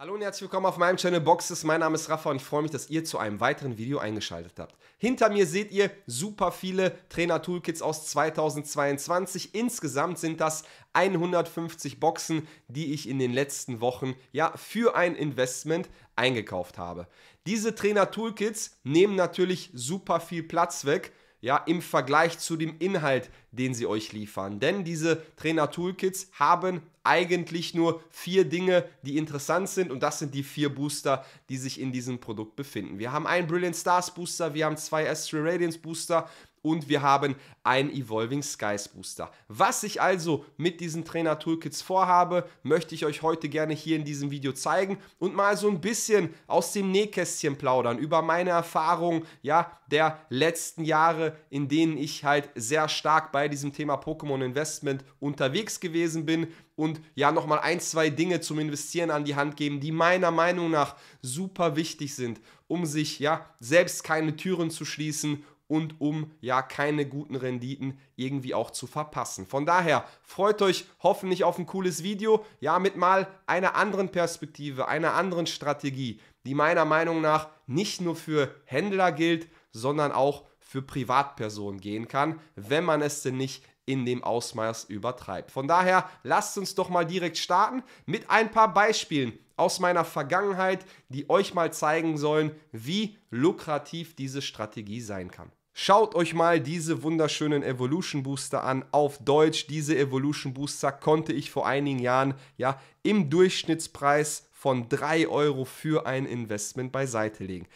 Hallo und herzlich willkommen auf meinem Channel Boxes. Mein Name ist Rafa und ich freue mich, dass ihr zu einem weiteren Video eingeschaltet habt. Hinter mir seht ihr super viele Trainer-Toolkits aus 2022. Insgesamt sind das 150 Boxen, die ich in den letzten Wochen ja für ein Investment eingekauft habe. Diese Trainer-Toolkits nehmen natürlich super viel Platz weg ja, im Vergleich zu dem Inhalt, den sie euch liefern. Denn diese Trainer-Toolkits haben eigentlich nur vier Dinge, die interessant sind und das sind die vier Booster, die sich in diesem Produkt befinden. Wir haben einen Brilliant Stars Booster, wir haben zwei S3 Radiance Booster, und wir haben ein Evolving Skies Booster. Was ich also mit diesen Trainer Toolkits vorhabe, möchte ich euch heute gerne hier in diesem Video zeigen und mal so ein bisschen aus dem Nähkästchen plaudern über meine Erfahrungen ja, der letzten Jahre, in denen ich halt sehr stark bei diesem Thema Pokémon Investment unterwegs gewesen bin und ja nochmal ein, zwei Dinge zum Investieren an die Hand geben, die meiner Meinung nach super wichtig sind, um sich ja selbst keine Türen zu schließen und um ja keine guten Renditen irgendwie auch zu verpassen. Von daher freut euch hoffentlich auf ein cooles Video, ja mit mal einer anderen Perspektive, einer anderen Strategie, die meiner Meinung nach nicht nur für Händler gilt, sondern auch für Privatpersonen gehen kann, wenn man es denn nicht in dem Ausmaß übertreibt. Von daher lasst uns doch mal direkt starten mit ein paar Beispielen aus meiner Vergangenheit, die euch mal zeigen sollen, wie lukrativ diese Strategie sein kann. Schaut euch mal diese wunderschönen Evolution Booster an auf Deutsch. Diese Evolution Booster konnte ich vor einigen Jahren ja im Durchschnittspreis von 3 Euro für ein Investment beiseite legen.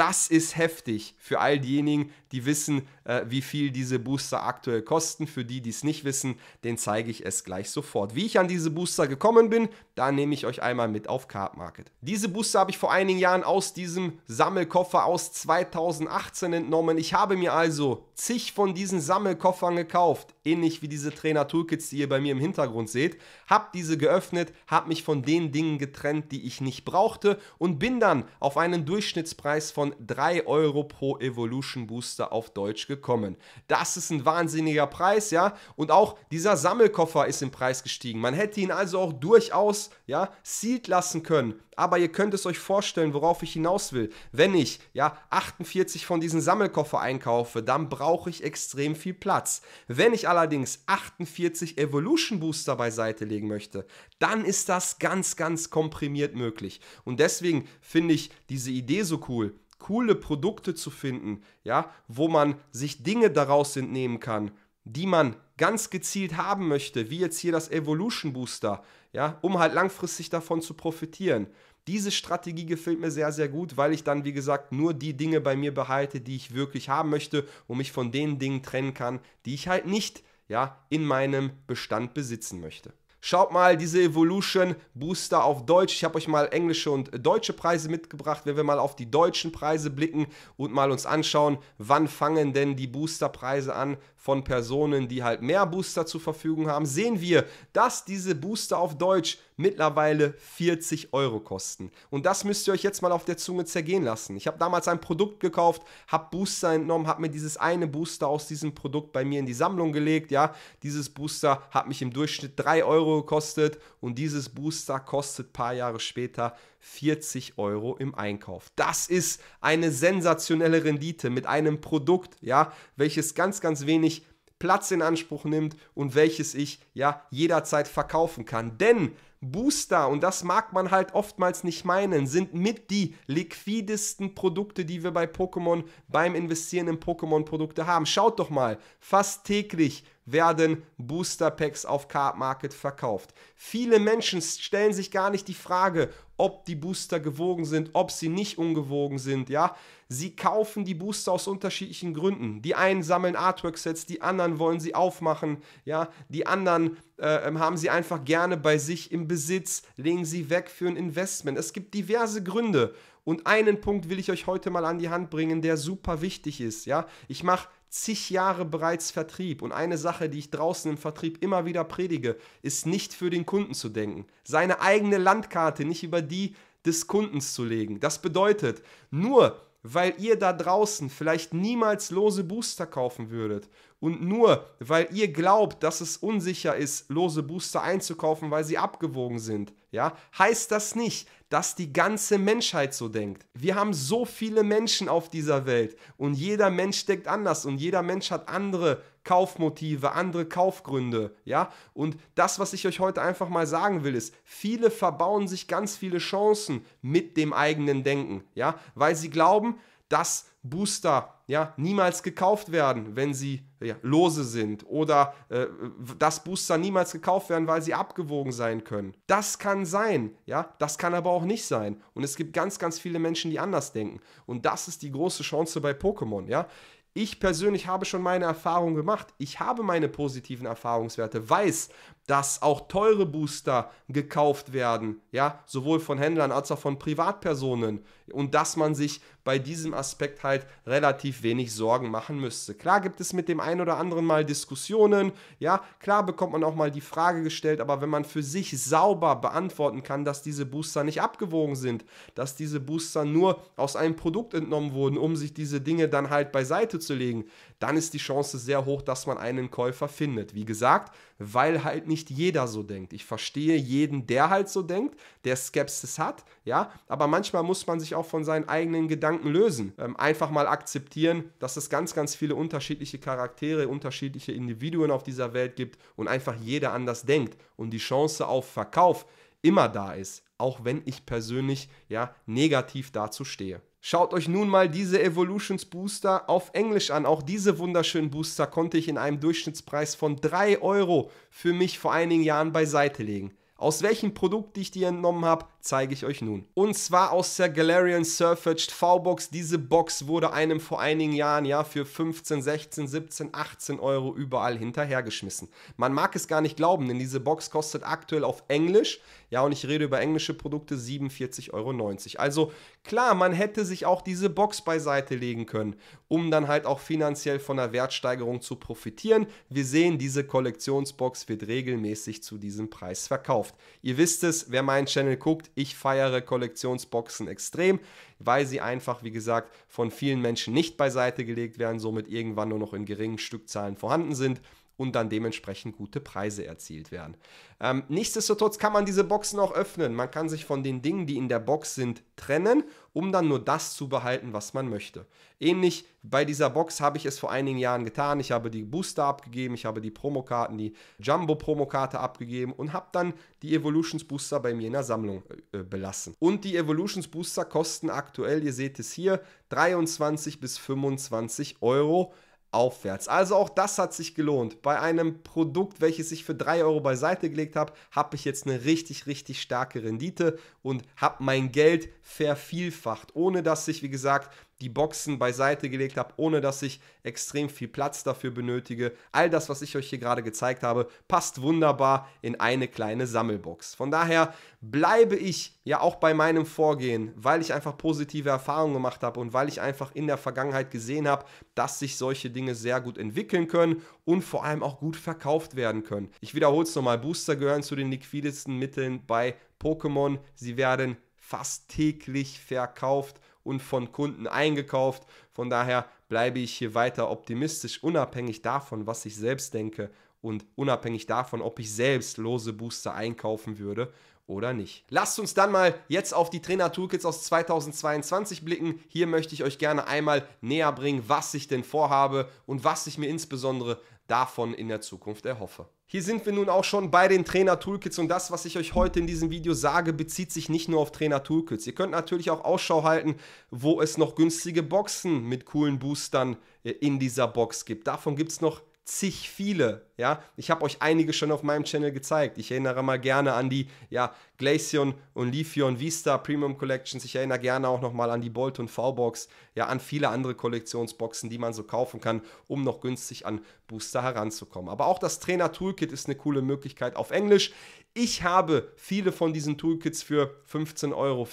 Das ist heftig für all diejenigen, die wissen, äh, wie viel diese Booster aktuell kosten. Für die, die es nicht wissen, den zeige ich es gleich sofort. Wie ich an diese Booster gekommen bin, da nehme ich euch einmal mit auf Card Market. Diese Booster habe ich vor einigen Jahren aus diesem Sammelkoffer aus 2018 entnommen. Ich habe mir also zig von diesen Sammelkoffern gekauft, ähnlich wie diese Trainer Toolkits, die ihr bei mir im Hintergrund seht. Habe diese geöffnet, habe mich von den Dingen getrennt, die ich nicht brauchte und bin dann auf einen Durchschnittspreis von 3 Euro pro Evolution Booster auf Deutsch gekommen. Das ist ein wahnsinniger Preis, ja. Und auch dieser Sammelkoffer ist im Preis gestiegen. Man hätte ihn also auch durchaus, ja, sealed lassen können. Aber ihr könnt es euch vorstellen, worauf ich hinaus will. Wenn ich, ja, 48 von diesen Sammelkoffer einkaufe, dann brauche ich extrem viel Platz. Wenn ich allerdings 48 Evolution Booster beiseite legen möchte, dann ist das ganz, ganz komprimiert möglich. Und deswegen finde ich diese Idee so cool, coole Produkte zu finden, ja, wo man sich Dinge daraus entnehmen kann, die man ganz gezielt haben möchte, wie jetzt hier das Evolution Booster, ja, um halt langfristig davon zu profitieren. Diese Strategie gefällt mir sehr, sehr gut, weil ich dann, wie gesagt, nur die Dinge bei mir behalte, die ich wirklich haben möchte und mich von den Dingen trennen kann, die ich halt nicht ja, in meinem Bestand besitzen möchte. Schaut mal diese Evolution Booster auf Deutsch. Ich habe euch mal englische und deutsche Preise mitgebracht. Wenn wir mal auf die deutschen Preise blicken und mal uns anschauen, wann fangen denn die Boosterpreise an von Personen, die halt mehr Booster zur Verfügung haben, sehen wir, dass diese Booster auf Deutsch mittlerweile 40 Euro kosten. Und das müsst ihr euch jetzt mal auf der Zunge zergehen lassen. Ich habe damals ein Produkt gekauft, habe Booster entnommen, habe mir dieses eine Booster aus diesem Produkt bei mir in die Sammlung gelegt. Ja, dieses Booster hat mich im Durchschnitt 3 Euro gekostet und dieses Booster kostet paar Jahre später 40 Euro im Einkauf. Das ist eine sensationelle Rendite mit einem Produkt, ja, welches ganz, ganz wenig Platz in Anspruch nimmt und welches ich ja jederzeit verkaufen kann. Denn Booster, und das mag man halt oftmals nicht meinen, sind mit die liquidesten Produkte, die wir bei Pokémon beim Investieren in Pokémon-Produkte haben. Schaut doch mal, fast täglich werden Booster Packs auf Card Market verkauft. Viele Menschen stellen sich gar nicht die Frage, ob die Booster gewogen sind, ob sie nicht ungewogen sind, ja? Sie kaufen die Booster aus unterschiedlichen Gründen. Die einen sammeln Artwork Sets, die anderen wollen sie aufmachen, ja? Die anderen äh, ähm, haben sie einfach gerne bei sich im Besitz, legen sie weg für ein Investment. Es gibt diverse Gründe und einen Punkt will ich euch heute mal an die Hand bringen, der super wichtig ist, ja? Ich mache zig Jahre bereits Vertrieb und eine Sache, die ich draußen im Vertrieb immer wieder predige, ist nicht für den Kunden zu denken. Seine eigene Landkarte nicht über die des Kundens zu legen. Das bedeutet, nur weil ihr da draußen vielleicht niemals lose Booster kaufen würdet, und nur weil ihr glaubt, dass es unsicher ist, lose Booster einzukaufen, weil sie abgewogen sind, ja, heißt das nicht, dass die ganze Menschheit so denkt. Wir haben so viele Menschen auf dieser Welt und jeder Mensch denkt anders und jeder Mensch hat andere Kaufmotive, andere Kaufgründe, ja? Und das, was ich euch heute einfach mal sagen will, ist, viele verbauen sich ganz viele Chancen mit dem eigenen Denken, ja? Weil sie glauben, dass Booster ja, niemals gekauft werden, wenn sie ja, lose sind oder äh, dass Booster niemals gekauft werden, weil sie abgewogen sein können. Das kann sein, ja, das kann aber auch nicht sein. Und es gibt ganz, ganz viele Menschen, die anders denken. Und das ist die große Chance bei Pokémon, ja. Ich persönlich habe schon meine Erfahrungen gemacht. Ich habe meine positiven Erfahrungswerte, weiß, dass auch teure Booster gekauft werden, ja, sowohl von Händlern als auch von Privatpersonen und dass man sich bei diesem Aspekt halt relativ wenig Sorgen machen müsste. Klar gibt es mit dem einen oder anderen mal Diskussionen, ja, klar bekommt man auch mal die Frage gestellt, aber wenn man für sich sauber beantworten kann, dass diese Booster nicht abgewogen sind, dass diese Booster nur aus einem Produkt entnommen wurden, um sich diese Dinge dann halt beiseite zu legen, dann ist die Chance sehr hoch, dass man einen Käufer findet. Wie gesagt, weil halt nicht jeder so denkt. Ich verstehe jeden, der halt so denkt, der Skepsis hat, ja, aber manchmal muss man sich auch von seinen eigenen Gedanken lösen. Ähm, einfach mal akzeptieren, dass es ganz, ganz viele unterschiedliche Charaktere, unterschiedliche Individuen auf dieser Welt gibt und einfach jeder anders denkt und die Chance auf Verkauf immer da ist, auch wenn ich persönlich ja negativ dazu stehe. Schaut euch nun mal diese Evolutions Booster auf Englisch an. Auch diese wunderschönen Booster konnte ich in einem Durchschnittspreis von 3 Euro für mich vor einigen Jahren beiseite legen. Aus welchem Produkt ich die entnommen habe, zeige ich euch nun. Und zwar aus der Galarian Surfaged V-Box. Diese Box wurde einem vor einigen Jahren ja für 15, 16, 17, 18 Euro überall hinterhergeschmissen. Man mag es gar nicht glauben, denn diese Box kostet aktuell auf Englisch, ja und ich rede über englische Produkte, 47,90 Euro. Also klar, man hätte sich auch diese Box beiseite legen können, um dann halt auch finanziell von der Wertsteigerung zu profitieren. Wir sehen, diese Kollektionsbox wird regelmäßig zu diesem Preis verkauft. Ihr wisst es, wer meinen Channel guckt, ich feiere Kollektionsboxen extrem, weil sie einfach, wie gesagt, von vielen Menschen nicht beiseite gelegt werden, somit irgendwann nur noch in geringen Stückzahlen vorhanden sind und dann dementsprechend gute Preise erzielt werden. Ähm, nichtsdestotrotz kann man diese Boxen auch öffnen. Man kann sich von den Dingen, die in der Box sind, trennen, um dann nur das zu behalten, was man möchte. Ähnlich bei dieser Box habe ich es vor einigen Jahren getan. Ich habe die Booster abgegeben, ich habe die Promokarten, die Jumbo-Promokarte abgegeben und habe dann die Evolutions Booster bei mir in der Sammlung äh, äh belassen. Und die Evolutions Booster kosten aktuell, ihr seht es hier, 23 bis 25 Euro aufwärts. Also auch das hat sich gelohnt. Bei einem Produkt, welches ich für 3 Euro beiseite gelegt habe, habe ich jetzt eine richtig, richtig starke Rendite und habe mein Geld vervielfacht, ohne dass ich, wie gesagt, die Boxen beiseite gelegt habe, ohne dass ich extrem viel Platz dafür benötige. All das, was ich euch hier gerade gezeigt habe, passt wunderbar in eine kleine Sammelbox. Von daher bleibe ich ja auch bei meinem Vorgehen, weil ich einfach positive Erfahrungen gemacht habe und weil ich einfach in der Vergangenheit gesehen habe, dass sich solche Dinge sehr gut entwickeln können und vor allem auch gut verkauft werden können. Ich wiederhole es nochmal, Booster gehören zu den liquidesten Mitteln bei Pokémon. Sie werden fast täglich verkauft und von Kunden eingekauft. Von daher bleibe ich hier weiter optimistisch, unabhängig davon, was ich selbst denke und unabhängig davon, ob ich selbst lose Booster einkaufen würde oder nicht. Lasst uns dann mal jetzt auf die Trainer Toolkits aus 2022 blicken. Hier möchte ich euch gerne einmal näher bringen, was ich denn vorhabe und was ich mir insbesondere davon in der Zukunft erhoffe. Hier sind wir nun auch schon bei den Trainer-Toolkits und das, was ich euch heute in diesem Video sage, bezieht sich nicht nur auf Trainer-Toolkits. Ihr könnt natürlich auch Ausschau halten, wo es noch günstige Boxen mit coolen Boostern äh, in dieser Box gibt. Davon gibt es noch zig viele. Ja, ich habe euch einige schon auf meinem Channel gezeigt. Ich erinnere mal gerne an die ja, Glaceon und Lifion Vista Premium Collections. Ich erinnere gerne auch nochmal an die Bolt und V-Box, ja, an viele andere Kollektionsboxen, die man so kaufen kann, um noch günstig an Booster heranzukommen. Aber auch das Trainer Toolkit ist eine coole Möglichkeit auf Englisch. Ich habe viele von diesen Toolkits für 15,40 Euro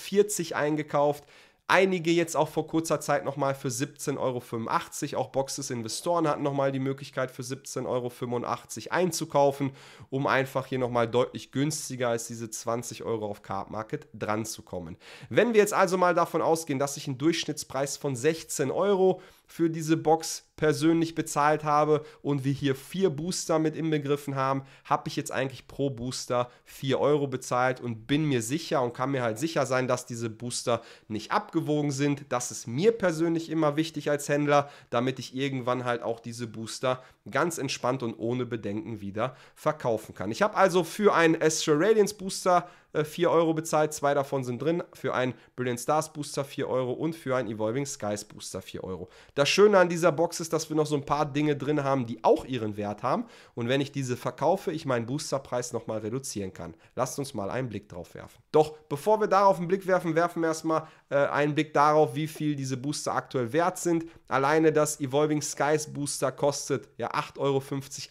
eingekauft. Einige jetzt auch vor kurzer Zeit nochmal für 17,85 Euro. Auch Boxes Investoren hatten nochmal die Möglichkeit für 17,85 Euro einzukaufen, um einfach hier nochmal deutlich günstiger als diese 20 Euro auf Card Market dran zu kommen. Wenn wir jetzt also mal davon ausgehen, dass ich einen Durchschnittspreis von 16 Euro für diese Box persönlich bezahlt habe und wir hier vier Booster mit inbegriffen haben, habe ich jetzt eigentlich pro Booster 4 Euro bezahlt und bin mir sicher und kann mir halt sicher sein, dass diese Booster nicht abgewogen sind. Das ist mir persönlich immer wichtig als Händler, damit ich irgendwann halt auch diese Booster ganz entspannt und ohne Bedenken wieder verkaufen kann. Ich habe also für einen Astral Radiance Booster 4 äh, Euro bezahlt. Zwei davon sind drin. Für einen Brilliant Stars Booster 4 Euro und für einen Evolving Skies Booster 4 Euro. Das Schöne an dieser Box ist, dass wir noch so ein paar Dinge drin haben, die auch ihren Wert haben. Und wenn ich diese verkaufe, ich meinen Boosterpreis nochmal reduzieren kann. Lasst uns mal einen Blick drauf werfen. Doch bevor wir darauf einen Blick werfen, werfen wir erstmal äh, einen Blick darauf, wie viel diese Booster aktuell wert sind. Alleine das Evolving Skies Booster kostet ja 8,50 Euro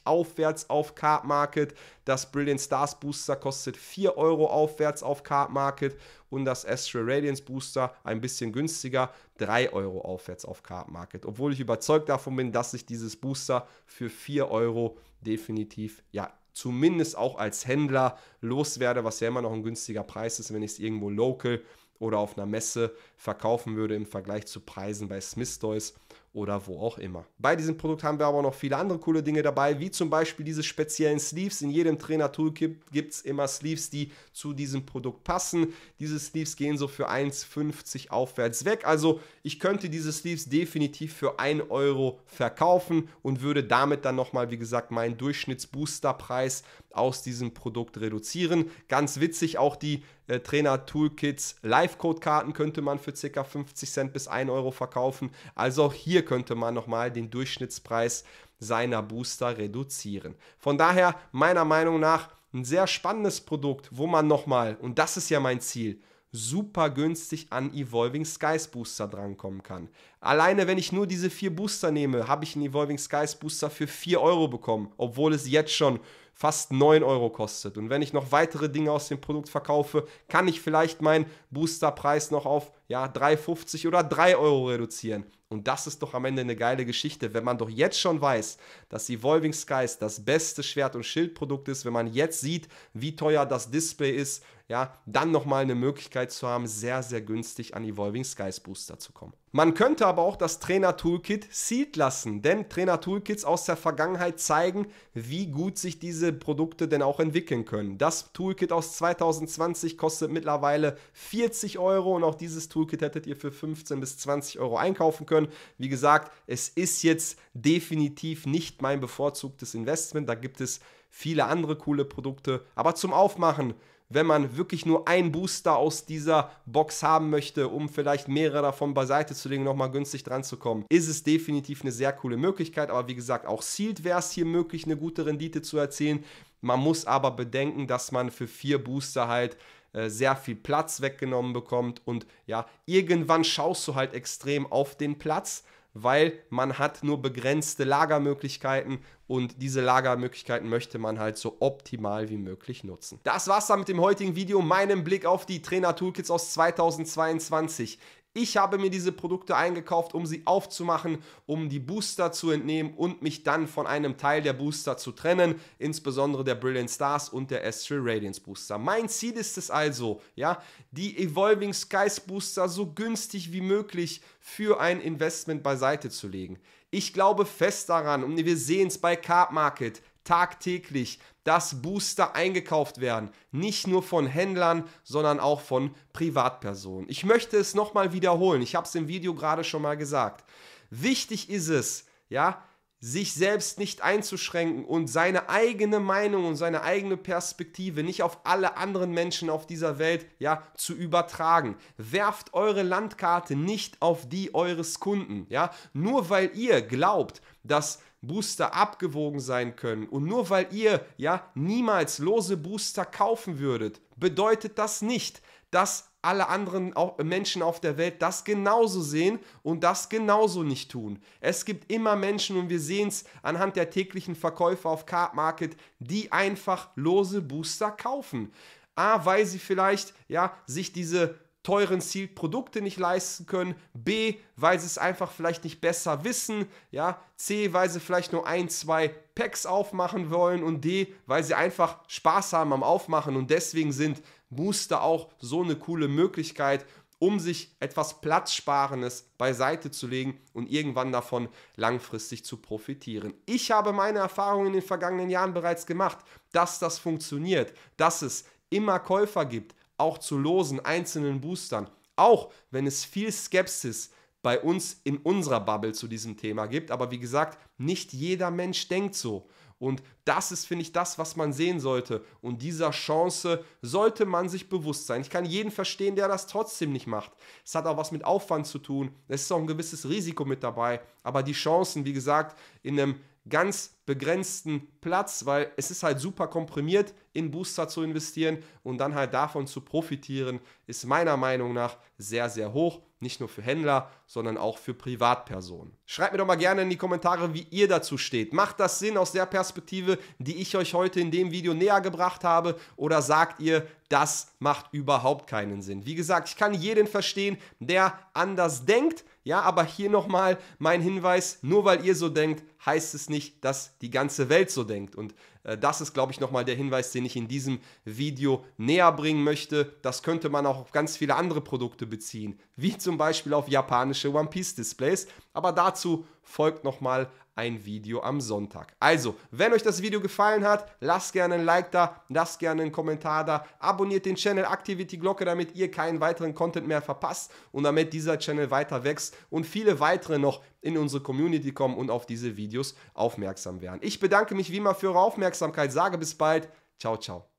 aufwärts auf Card Market. Das Brilliant Stars Booster kostet 4 Euro aufwärts auf Card Market und das Astral Radiance Booster ein bisschen günstiger, 3 Euro aufwärts auf Card Market. Obwohl ich überzeugt davon bin, dass sich dieses Booster für 4 Euro definitiv ja zumindest auch als Händler loswerde, was ja immer noch ein günstiger Preis ist, wenn ich es irgendwo local oder auf einer Messe verkaufen würde im Vergleich zu Preisen bei Smith Toys oder wo auch immer. Bei diesem Produkt haben wir aber noch viele andere coole Dinge dabei, wie zum Beispiel diese speziellen Sleeves. In jedem Trainer-Toolkit gibt es immer Sleeves, die zu diesem Produkt passen. Diese Sleeves gehen so für 1,50 aufwärts weg. Also ich könnte diese Sleeves definitiv für 1 Euro verkaufen und würde damit dann nochmal, wie gesagt, meinen Durchschnittsboosterpreis aus diesem Produkt reduzieren. Ganz witzig, auch die äh, Trainer-Toolkits Live-Code-Karten könnte man für ca. 50 Cent bis 1 Euro verkaufen. Also auch hier könnte man nochmal den Durchschnittspreis seiner Booster reduzieren. Von daher, meiner Meinung nach, ein sehr spannendes Produkt, wo man nochmal, und das ist ja mein Ziel, super günstig an Evolving Skies Booster drankommen kann. Alleine, wenn ich nur diese vier Booster nehme, habe ich einen Evolving Skies Booster für 4 Euro bekommen, obwohl es jetzt schon fast 9 Euro kostet. Und wenn ich noch weitere Dinge aus dem Produkt verkaufe, kann ich vielleicht meinen Boosterpreis noch auf ja, 3,50 oder 3 Euro reduzieren. Und das ist doch am Ende eine geile Geschichte, wenn man doch jetzt schon weiß, dass Evolving Skies das beste Schwert- und Schildprodukt ist, wenn man jetzt sieht, wie teuer das Display ist, ja, dann nochmal eine Möglichkeit zu haben, sehr, sehr günstig an Evolving Skies Booster zu kommen. Man könnte aber auch das Trainer-Toolkit sealed lassen, denn Trainer-Toolkits aus der Vergangenheit zeigen, wie gut sich diese Produkte denn auch entwickeln können. Das Toolkit aus 2020 kostet mittlerweile 40 Euro und auch dieses Toolkit hättet ihr für 15 bis 20 Euro einkaufen können. Wie gesagt, es ist jetzt definitiv nicht mein bevorzugtes Investment, da gibt es viele andere coole Produkte, aber zum Aufmachen wenn man wirklich nur einen Booster aus dieser Box haben möchte, um vielleicht mehrere davon beiseite zu legen, nochmal günstig dran zu kommen, ist es definitiv eine sehr coole Möglichkeit. Aber wie gesagt, auch Sealed wäre es hier möglich, eine gute Rendite zu erzielen. Man muss aber bedenken, dass man für vier Booster halt äh, sehr viel Platz weggenommen bekommt und ja, irgendwann schaust du halt extrem auf den Platz weil man hat nur begrenzte Lagermöglichkeiten und diese Lagermöglichkeiten möchte man halt so optimal wie möglich nutzen. Das war's dann mit dem heutigen Video, meinem Blick auf die Trainer Toolkits aus 2022. Ich habe mir diese Produkte eingekauft, um sie aufzumachen, um die Booster zu entnehmen und mich dann von einem Teil der Booster zu trennen, insbesondere der Brilliant Stars und der S3 Radiance Booster. Mein Ziel ist es also, ja, die Evolving Skies Booster so günstig wie möglich für ein Investment beiseite zu legen. Ich glaube fest daran und wir sehen es bei Card Market tagtäglich, dass Booster eingekauft werden. Nicht nur von Händlern, sondern auch von Privatpersonen. Ich möchte es nochmal wiederholen. Ich habe es im Video gerade schon mal gesagt. Wichtig ist es, ja, sich selbst nicht einzuschränken und seine eigene Meinung und seine eigene Perspektive nicht auf alle anderen Menschen auf dieser Welt ja zu übertragen. Werft eure Landkarte nicht auf die eures Kunden, ja? Nur weil ihr glaubt, dass Booster abgewogen sein können. Und nur weil ihr ja niemals lose Booster kaufen würdet, bedeutet das nicht, dass alle anderen Menschen auf der Welt das genauso sehen und das genauso nicht tun. Es gibt immer Menschen und wir sehen es anhand der täglichen Verkäufe auf Card Market, die einfach lose Booster kaufen. A, weil sie vielleicht ja sich diese teuren Zielprodukte nicht leisten können, B, weil sie es einfach vielleicht nicht besser wissen, ja, C, weil sie vielleicht nur ein, zwei Packs aufmachen wollen und D, weil sie einfach Spaß haben am Aufmachen und deswegen sind Booster auch so eine coole Möglichkeit, um sich etwas Platzsparendes beiseite zu legen und irgendwann davon langfristig zu profitieren. Ich habe meine Erfahrungen in den vergangenen Jahren bereits gemacht, dass das funktioniert, dass es immer Käufer gibt, auch zu losen, einzelnen Boostern. Auch wenn es viel Skepsis bei uns in unserer Bubble zu diesem Thema gibt. Aber wie gesagt, nicht jeder Mensch denkt so. Und das ist, finde ich, das, was man sehen sollte. Und dieser Chance sollte man sich bewusst sein. Ich kann jeden verstehen, der das trotzdem nicht macht. Es hat auch was mit Aufwand zu tun. Es ist auch ein gewisses Risiko mit dabei. Aber die Chancen, wie gesagt, in einem ganz begrenzten Platz, weil es ist halt super komprimiert, in Booster zu investieren und dann halt davon zu profitieren, ist meiner Meinung nach sehr, sehr hoch. Nicht nur für Händler, sondern auch für Privatpersonen. Schreibt mir doch mal gerne in die Kommentare, wie ihr dazu steht. Macht das Sinn aus der Perspektive, die ich euch heute in dem Video näher gebracht habe? Oder sagt ihr, das macht überhaupt keinen Sinn? Wie gesagt, ich kann jeden verstehen, der anders denkt. Ja, aber hier nochmal mein Hinweis, nur weil ihr so denkt, heißt es nicht, dass die ganze Welt so denkt. Und äh, das ist, glaube ich, nochmal der Hinweis, den ich in diesem Video näher bringen möchte. Das könnte man auch auf ganz viele andere Produkte beziehen, wie zum Beispiel auf japanische One-Piece-Displays. Aber dazu folgt nochmal ein Video am Sonntag. Also, wenn euch das Video gefallen hat, lasst gerne ein Like da, lasst gerne einen Kommentar da, abonniert den Channel, aktiviert die Glocke, damit ihr keinen weiteren Content mehr verpasst und damit dieser Channel weiter wächst und viele weitere noch in unsere Community kommen und auf diese Videos aufmerksam werden. Ich bedanke mich wie immer für eure Aufmerksamkeit, sage bis bald, ciao, ciao.